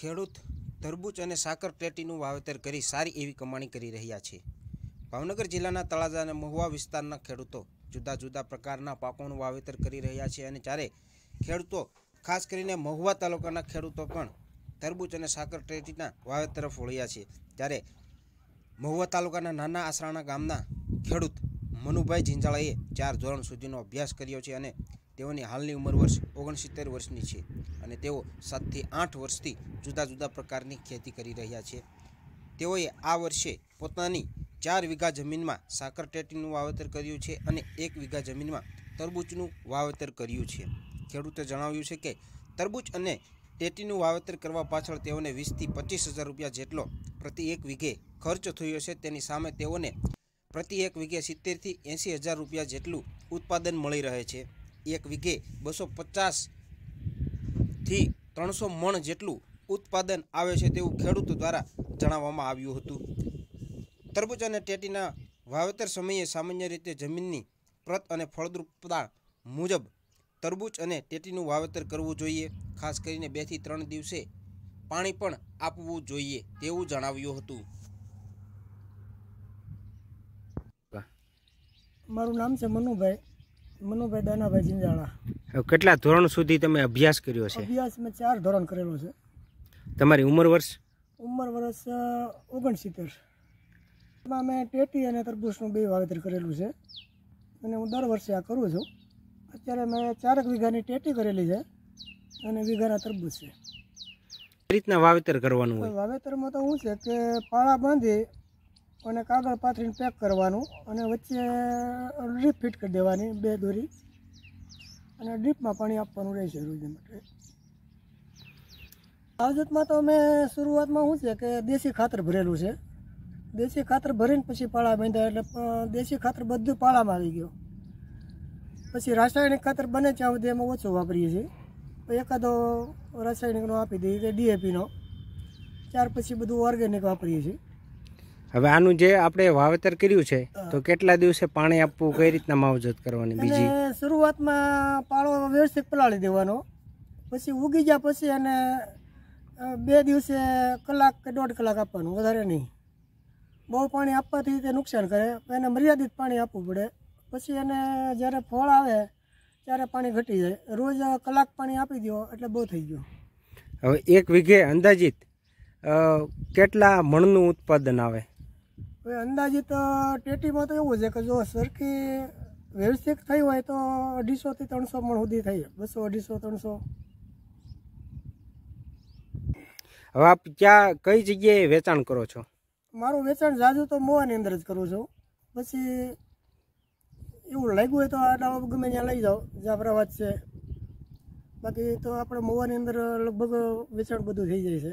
ખેડૂત તરબૂચ અને સાકર પ્લેટીનું વાવેતર કરી સારી એવી કમાણી કરી રહ્યા છે ભાવનગર જિલ્લાના તળાજા અને મહુવા વિસ્તારના ખેડૂતો જુદા જુદા પ્રકારના પાકોનું વાવેતર કરી રહ્યા છે અને જ્યારે ખેડૂતો ખાસ કરીને મહુવા તાલુકાના ખેડૂતો પણ તરબૂચ અને સાકર ટેટીના વાવેતર તરફ વળ્યા છે ત્યારે મહુવા તાલુકાના નાના આસરાણા ગામના ખેડૂત મનુભાઈ જિંજાળાએ ચાર ધોરણ સુધીનો અભ્યાસ કર્યો છે અને તેઓની હાલની ઉંમર વર્ષ ઓગણસિત્તેર વર્ષની છે અને તેઓ સાતથી આઠ વર્ષથી જુદા જુદા પ્રકારની ખેતી કરી રહ્યા છે તેઓએ આ વર્ષે પોતાની ચાર વીઘા જમીનમાં સાકર ટેટીનું વાવેતર કર્યું છે અને એક વીઘા જમીનમાં તરબૂચનું વાવેતર કર્યું છે ખેડૂતે જણાવ્યું છે કે તરબૂચ અને ટેટીનું વાવેતર કરવા પાછળ તેઓને વીસથી પચીસ હજાર રૂપિયા જેટલો પ્રતિ એક વીઘે ખર્ચ થયો છે તેની સામે તેઓને પ્રતિ એક વીઘે સિત્તેરથી એંસી હજાર રૂપિયા જેટલું ઉત્પાદન મળી રહે છે એક વીઘે બસો પચાસથી ત્રણસો મણ જેટલું ઉત્પાદન આવે છે તેવું ખેડૂતો દ્વારા જણાવવામાં આવ્યું હતું તરબૂચ અને ટેટીના વાવેતર સમયે સામાન્ય રીતે જમીનની પ્રત અને ફળદ્રુપતા મુજબ તરબૂચ અને ટેટીનું વાવેતર કરવું જોઈએ ખાસ કરીને બેથી ત્રણ દિવસે પાણી પણ આપવું જોઈએ તેવું જણાવ્યું હતું મારું નામ છે મનુભાઈ મનુભાઈ દાનાભાઈ જિંજાણા કેટલા ધોરણ સુધી તમે અભ્યાસ કર્યો છે અભ્યાસ મેં ચાર ધોરણ કરેલો છે તમારી ઉંમર વર્ષ ઉંમર વર્ષ ઓગણસિત્તેર એમાં મેં ટેટી અને તરબૂચનું બે વાવેતર કરેલું છે અને હું દર વર્ષે આ કરું છું અત્યારે મેં ચારેક વીઘાની ટેટી કરેલી છે અને વીઘાના તરબૂજ છે રીતના વાવેતર કરવાનું હોય વાવેતરમાં તો શું છે કે પાળા બાંધી અને કાગળ પાથરીને પેક કરવાનું અને વચ્ચે ડ્રીપ ફિટ કરી દેવાની બે દોરી અને ડ્રીપમાં પાણી આપવાનું રહેશે રોજ માટે આવજતમાં તો મેં શરૂઆતમાં શું છે કે દેશી ખાતર ભરેલું છે દેશી ખાતર ભરીને પછી પાળા બાંધ્યા એટલે દેશી ખાતર બધું પાળામાં આવી ગયું પછી રાસાયણિક ખાતર બને ત્યાં સુધી એમાં ઓછું વાપરીએ છીએ એકાદો રાસાયણિકનો આપી દઈએ કે ડીએપીનો ત્યાર પછી બધું ઓર્ગેનિક વાપરીએ છીએ હવે આનું જે આપણે વાવેતર કર્યું છે તો કેટલા દિવસે પાણી આપવું કઈ રીતના માવજત કરવાની બીજી શરૂઆતમાં પાળો વ્યવસ્થિત પલાળી દેવાનો પછી ઉગી ગયા પછી અને બે દિવસે કલાક કે દોઢ કલાક આપવાનું વધારે નહીં બહુ પાણી આપવાથી તે નુકસાન કરે એને મર્યાદિત પાણી આપવું પડે પછી એને જ્યારે ફળ આવે ત્યારે પાણી ઘટી જાય રોજ કલાક પાણી આપી દો એટલે બહુ થઈ ગયું હવે એક વીઘે અંદાજિત કેટલા મણનું ઉત્પાદન આવે હવે અંદાજિત ટેટીમાં તો એવું છે કે જો સરખી વ્યવસ્થિત થઈ હોય તો અઢીસોથી ત્રણસો પણ સુધી થઈ બસો અઢીસો ત્રણસો હવે આપ ક્યાં કઈ જગ્યાએ વેચાણ કરો છો મારું વેચાણ જાજુ તો મોવાની અંદર જ કરું છું પછી એવું લાગ્યું હોય તો આડા ગમે ત્યાં લઈ જાઓ જાફરાબાદ છે બાકી તો આપણે મોવાની અંદર લગભગ વેચાણ બધું થઈ જાય છે